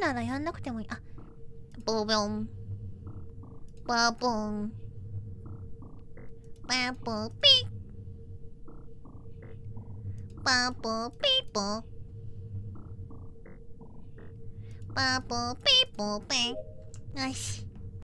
ならやんなくてもいいあボボンボボンバーボーピバーボーピーポバーボーピーポーペよし